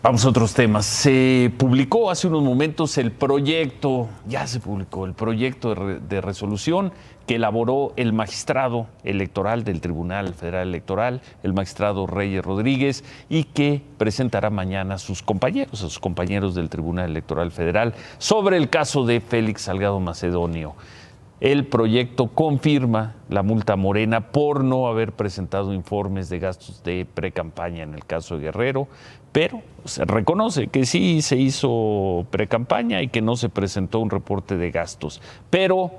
Vamos a otros temas. Se publicó hace unos momentos el proyecto, ya se publicó el proyecto de, resolución que elaboró el magistrado electoral del Tribunal Federal Electoral, el magistrado Reyes Rodríguez, y que presentará mañana a sus compañeros, a sus compañeros del Tribunal Electoral Federal, sobre el caso de Félix Salgado Macedonio el proyecto confirma la multa morena por no haber presentado informes de gastos de precampaña en el caso de Guerrero, pero se reconoce que sí se hizo precampaña y que no se presentó un reporte de gastos. Pero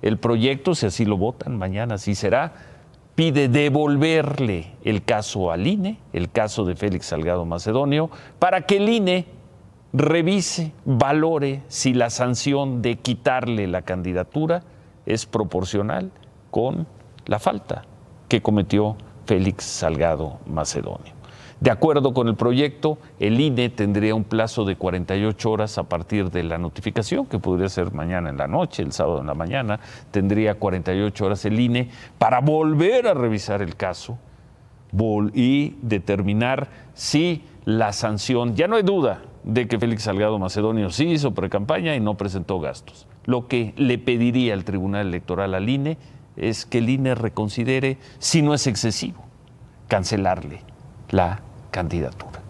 el proyecto, si así lo votan, mañana así será, pide devolverle el caso al INE, el caso de Félix Salgado Macedonio, para que el INE revise, valore si la sanción de quitarle la candidatura es proporcional con la falta que cometió Félix Salgado Macedonio. De acuerdo con el proyecto, el INE tendría un plazo de 48 horas a partir de la notificación, que podría ser mañana en la noche, el sábado en la mañana, tendría 48 horas el INE para volver a revisar el caso y determinar si la sanción, ya no hay duda, de que Félix Salgado Macedonio sí hizo precampaña y no presentó gastos. Lo que le pediría al Tribunal Electoral al INE es que el INE reconsidere, si no es excesivo, cancelarle la candidatura.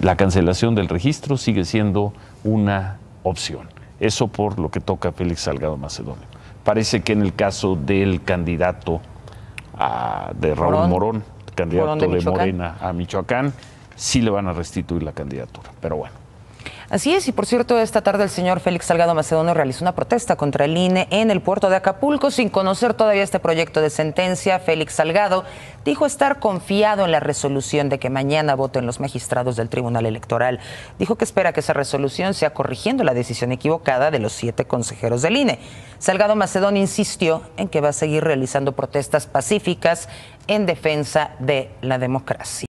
La cancelación del registro sigue siendo una opción. Eso por lo que toca a Félix Salgado Macedonio. Parece que en el caso del candidato a, ah, de Raúl Morón, candidato de Morena a Michoacán, sí le van a restituir la candidatura. Pero bueno. Así es, y por cierto, esta tarde el señor Félix Salgado Macedonio realizó una protesta contra el INE en el puerto de Acapulco sin conocer todavía este proyecto de sentencia. Félix Salgado dijo estar confiado en la resolución de que mañana voten los magistrados del Tribunal Electoral. Dijo que espera que esa resolución sea corrigiendo la decisión equivocada de los siete consejeros del INE. Salgado Macedonio insistió en que va a seguir realizando protestas pacíficas en defensa de la democracia.